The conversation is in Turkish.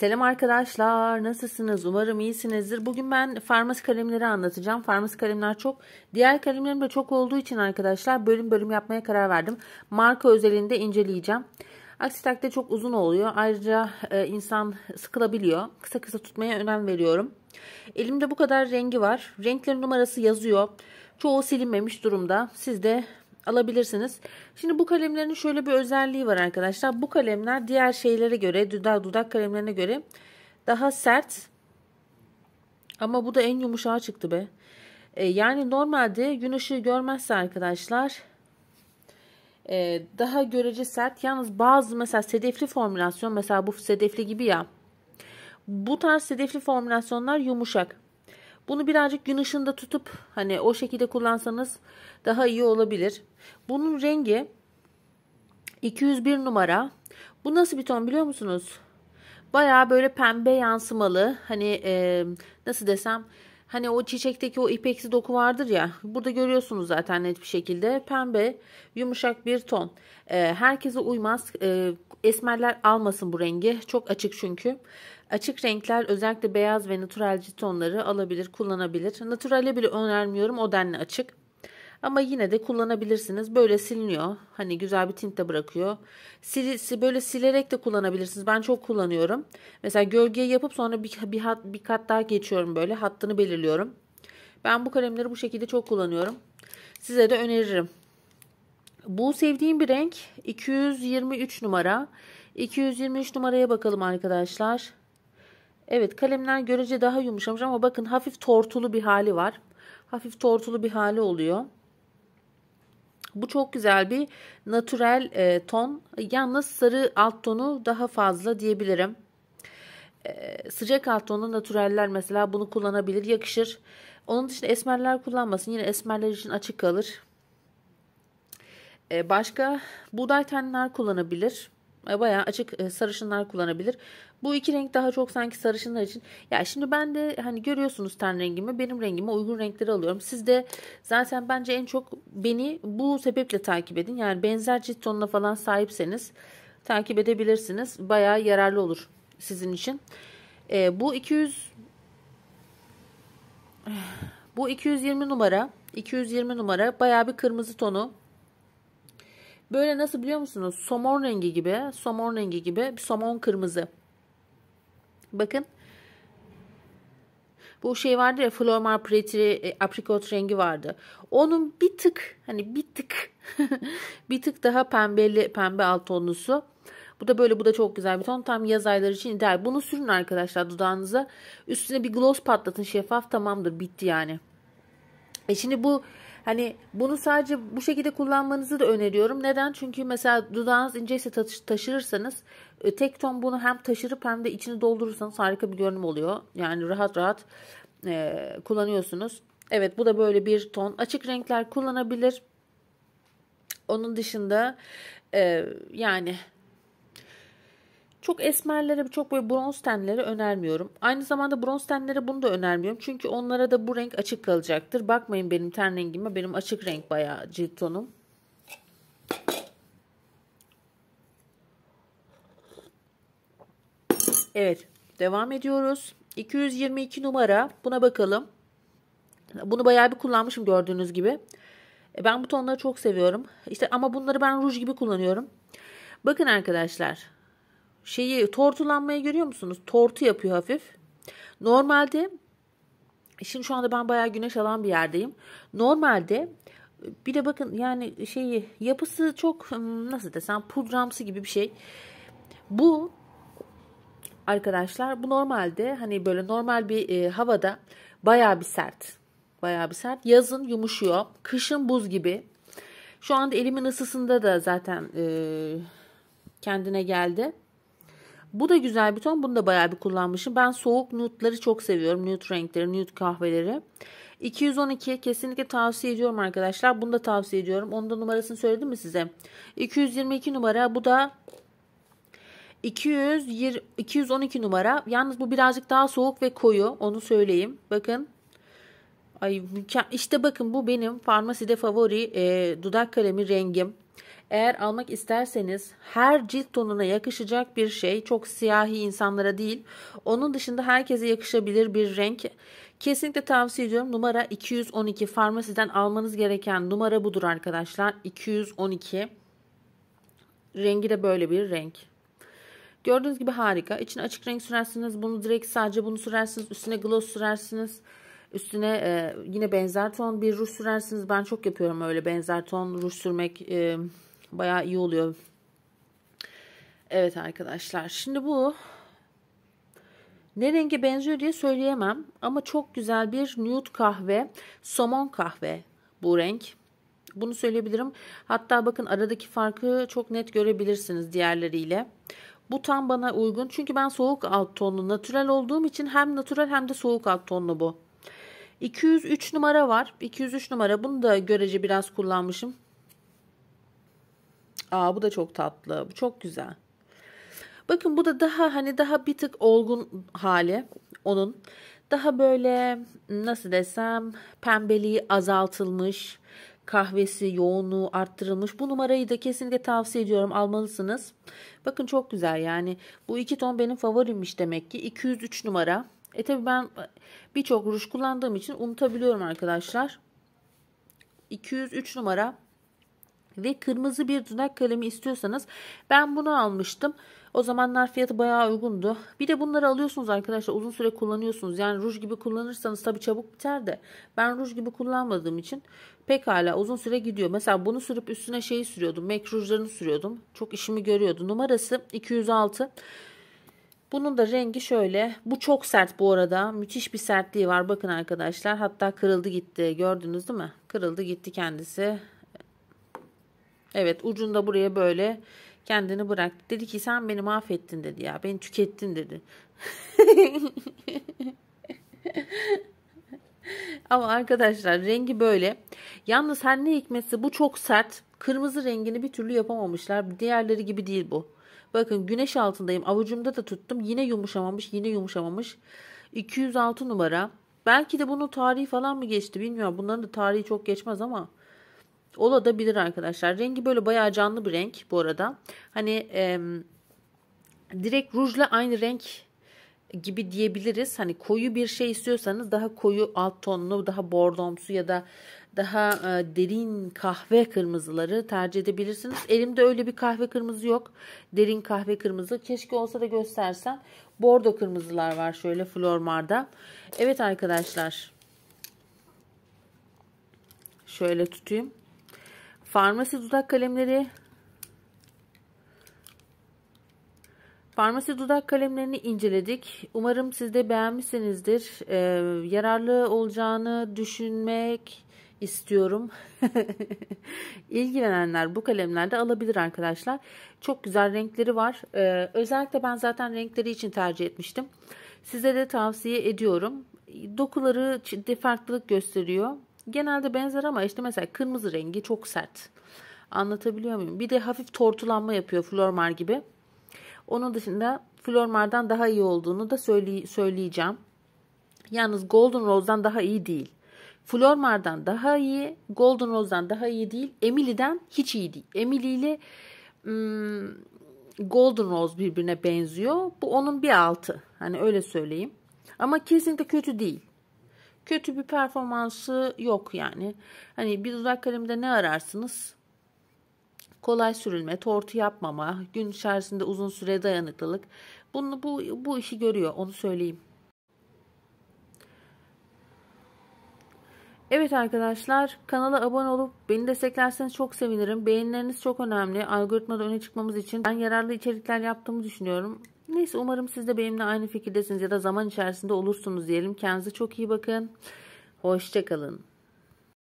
Selam arkadaşlar, nasılsınız? Umarım iyisinizdir. Bugün ben farmasi kalemleri anlatacağım. Farmasi kalemler çok, diğer kalemlerim de çok olduğu için arkadaşlar bölüm bölüm yapmaya karar verdim. Marka özelinde inceleyeceğim. Aksi takdirde çok uzun oluyor. Ayrıca e, insan sıkılabiliyor. Kısa kısa tutmaya önem veriyorum. Elimde bu kadar rengi var. Renklerin numarası yazıyor. Çoğu silinmemiş durumda. sizde alabilirsiniz. Şimdi bu kalemlerin şöyle bir özelliği var arkadaşlar. Bu kalemler diğer şeylere göre, dudak, dudak kalemlerine göre daha sert. Ama bu da en yumuşağı çıktı be. E, yani normalde gün ışığı görmezse arkadaşlar e, daha görece sert. Yalnız bazı mesela sedefli formülasyon mesela bu sedefli gibi ya. Bu tarz sedefli formülasyonlar yumuşak. Bunu birazcık gün ışığında tutup hani o şekilde kullansanız daha iyi olabilir. Bunun rengi 201 numara. Bu nasıl bir ton biliyor musunuz? Baya böyle pembe yansımalı. Hani e, nasıl desem Hani o çiçekteki o ipeksi doku vardır ya. Burada görüyorsunuz zaten net bir şekilde. Pembe yumuşak bir ton. E, herkese uymaz. E, esmerler almasın bu rengi. Çok açık çünkü. Açık renkler özellikle beyaz ve naturalci tonları alabilir, kullanabilir. Naturale bile önermiyorum. O denli açık. Ama yine de kullanabilirsiniz. Böyle siliniyor. Hani güzel bir tint de bırakıyor. Sil, böyle silerek de kullanabilirsiniz. Ben çok kullanıyorum. Mesela gölgeyi yapıp sonra bir, bir, hat, bir kat daha geçiyorum böyle. Hattını belirliyorum. Ben bu kalemleri bu şekilde çok kullanıyorum. Size de öneririm. Bu sevdiğim bir renk 223 numara. 223 numaraya bakalım arkadaşlar. Evet kalemler görece daha yumuşamış ama bakın hafif tortulu bir hali var. Hafif tortulu bir hali oluyor. Bu çok güzel bir natürel e, ton. Yalnız sarı alt tonu daha fazla diyebilirim. E, sıcak alt tonu natüreller mesela bunu kullanabilir, yakışır. Onun dışında esmerler kullanmasın. Yine esmerler için açık kalır. E, başka buğday tenler kullanabilir. E, bayağı açık e, sarışınlar kullanabilir. Bu iki renk daha çok sanki sarışınlar için. Ya şimdi ben de hani görüyorsunuz ten rengimi benim rengime uygun renkleri alıyorum. Siz de zaten bence en çok beni bu sebeple takip edin. Yani benzer cilt tonuna falan sahipseniz takip edebilirsiniz. Bayağı yararlı olur sizin için. E, bu 200 bu 220 numara 220 numara bayağı bir kırmızı tonu Böyle nasıl biliyor musunuz? Somon rengi gibi, somon rengi gibi bir somon kırmızı. Bakın. Bu şey vardı ya Flormar Pretty e, aprikot rengi vardı. Onun bir tık hani bir tık bir tık daha pembeli pembe alt tonlusu. Bu da böyle bu da çok güzel bir ton. Tam yaz ayları için ideal. Bunu sürün arkadaşlar dudağınıza. Üstüne bir gloss patlatın şeffaf tamamdır bitti yani. E şimdi bu Hani bunu sadece bu şekilde kullanmanızı da öneriyorum. Neden? Çünkü mesela dudağınız inceyse taşırırsanız e, tek ton bunu hem taşırıp hem de içini doldurursanız harika bir görünüm oluyor. Yani rahat rahat e, kullanıyorsunuz. Evet bu da böyle bir ton. Açık renkler kullanabilir. Onun dışında e, yani çok esmerlere, çok böyle bronz tenlere önermiyorum. Aynı zamanda bronz tenlere bunu da önermiyorum. Çünkü onlara da bu renk açık kalacaktır. Bakmayın benim ten rengime. Benim açık renk bayağı cilt tonum. Evet. Devam ediyoruz. 222 numara. Buna bakalım. Bunu bayağı bir kullanmışım gördüğünüz gibi. E, ben bu tonları çok seviyorum. İşte ama bunları ben ruj gibi kullanıyorum. Bakın arkadaşlar şeyi tortulanmayı görüyor musunuz? Tortu yapıyor hafif. Normalde şimdi şu anda ben bayağı güneş alan bir yerdeyim. Normalde bir de bakın yani şeyi yapısı çok ıı, nasıl desem pudramsı gibi bir şey. Bu arkadaşlar bu normalde hani böyle normal bir e, havada bayağı bir sert. Bayağı bir sert. Yazın yumuşuyor. Kışın buz gibi. Şu anda elimin ısısında da zaten e, kendine geldi. Bu da güzel bir ton. Bunu da bayağı bir kullanmışım. Ben soğuk nude'ları çok seviyorum. Nude renkleri, nude kahveleri. 212 kesinlikle tavsiye ediyorum arkadaşlar. Bunu da tavsiye ediyorum. Onun da numarasını söyledim mi size? 222 numara. Bu da 200, 212 numara. Yalnız bu birazcık daha soğuk ve koyu. Onu söyleyeyim. Bakın. Ay, işte bakın bu benim farmaside favori e, dudak kalemi rengim. Eğer almak isterseniz her cilt tonuna yakışacak bir şey çok siyahi insanlara değil onun dışında herkese yakışabilir bir renk. Kesinlikle tavsiye ediyorum numara 212 farmasiden almanız gereken numara budur arkadaşlar 212 rengi de böyle bir renk. Gördüğünüz gibi harika. İçine açık renk sürersiniz. Bunu direkt sadece bunu sürersiniz. Üstüne gloss sürersiniz. Üstüne e, yine benzer ton bir ruj sürersiniz. Ben çok yapıyorum öyle benzer ton ruj sürmek. E, Baya iyi oluyor. Evet arkadaşlar. Şimdi bu ne renge benziyor diye söyleyemem. Ama çok güzel bir nude kahve. Somon kahve bu renk. Bunu söyleyebilirim. Hatta bakın aradaki farkı çok net görebilirsiniz diğerleriyle. Bu tam bana uygun. Çünkü ben soğuk alt tonlu natürel olduğum için hem natürel hem de soğuk alt tonlu bu. 203 numara var. 203 numara bunu da görece biraz kullanmışım. Aa bu da çok tatlı. Bu çok güzel. Bakın bu da daha hani daha bir tık olgun hali onun. Daha böyle nasıl desem pembeliği azaltılmış, kahvesi yoğunluğu arttırılmış. Bu numarayı da kesinlikle tavsiye ediyorum almalısınız. Bakın çok güzel yani bu iki ton benim favorimmiş demek ki 203 numara. E tabi ben birçok ruj kullandığım için unutabiliyorum arkadaşlar. 203 numara ve kırmızı bir dudak kalemi istiyorsanız ben bunu almıştım. O zamanlar fiyatı bayağı uygundu. Bir de bunları alıyorsunuz arkadaşlar uzun süre kullanıyorsunuz. Yani ruj gibi kullanırsanız tabii çabuk biter de ben ruj gibi kullanmadığım için pekala uzun süre gidiyor. Mesela bunu sürüp üstüne şeyi sürüyordum. Make rujlarını sürüyordum. Çok işimi görüyordu. Numarası 206. Bunun da rengi şöyle. Bu çok sert bu arada. Müthiş bir sertliği var. Bakın arkadaşlar. Hatta kırıldı gitti. Gördünüz değil mi? Kırıldı gitti kendisi. Evet ucunda buraya böyle kendini bıraktı. Dedi ki sen beni mahvettin dedi ya. Beni tükettin dedi. Ama arkadaşlar rengi böyle. Yalnız her ne hikmetse bu çok sert. Kırmızı rengini bir türlü yapamamışlar. Diğerleri gibi değil bu. Bakın güneş altındayım. Avucumda da tuttum. Yine yumuşamamış. Yine yumuşamamış. 206 numara. Belki de bunun tarihi falan mı geçti bilmiyorum. Bunların da tarihi çok geçmez ama. Ola bilir arkadaşlar. Rengi böyle bayağı canlı bir renk bu arada. Hani e, direkt rujla aynı renk gibi diyebiliriz. Hani koyu bir şey istiyorsanız daha koyu alt tonlu, daha bordomsu ya da daha e, derin kahve kırmızıları tercih edebilirsiniz. Elimde öyle bir kahve kırmızı yok. Derin kahve kırmızı. Keşke olsa da göstersem. Bordo kırmızılar var şöyle Flormar'da. Evet arkadaşlar. Şöyle tutayım. Farmasi dudak kalemleri Farmasi dudak kalemlerini inceledik. Umarım siz de beğenmişsinizdir. Ee, yararlı olacağını düşünmek istiyorum. İlgilenenler bu kalemlerde alabilir arkadaşlar. Çok güzel renkleri var. Ee, özellikle ben zaten renkleri için tercih etmiştim. Size de tavsiye ediyorum. Dokuları farklılık gösteriyor genelde benzer ama işte mesela kırmızı rengi çok sert. Anlatabiliyor muyum? Bir de hafif tortulanma yapıyor Flormar gibi. Onun dışında Flormar'dan daha iyi olduğunu da söyle söyleyeceğim. Yalnız Golden Rose'dan daha iyi değil. Flormar'dan daha iyi, Golden Rose'dan daha iyi değil. Emily'den hiç iyi değil. Emily ile hmm, Golden Rose birbirine benziyor. Bu onun bir altı. Hani öyle söyleyeyim. Ama kesinlikle kötü değil kötü bir performansı yok yani. Hani bir dudak kalemde ne ararsınız? Kolay sürülme, tortu yapmama, gün içerisinde uzun süre dayanıklılık. Bunu bu bu işi görüyor onu söyleyeyim. Evet arkadaşlar kanala abone olup beni desteklerseniz çok sevinirim. Beğenileriniz çok önemli. Algoritmada öne çıkmamız için ben yararlı içerikler yaptığımı düşünüyorum. Neyse umarım siz de benimle aynı fikirdesiniz ya da zaman içerisinde olursunuz diyelim. Kendinize çok iyi bakın. Hoşçakalın.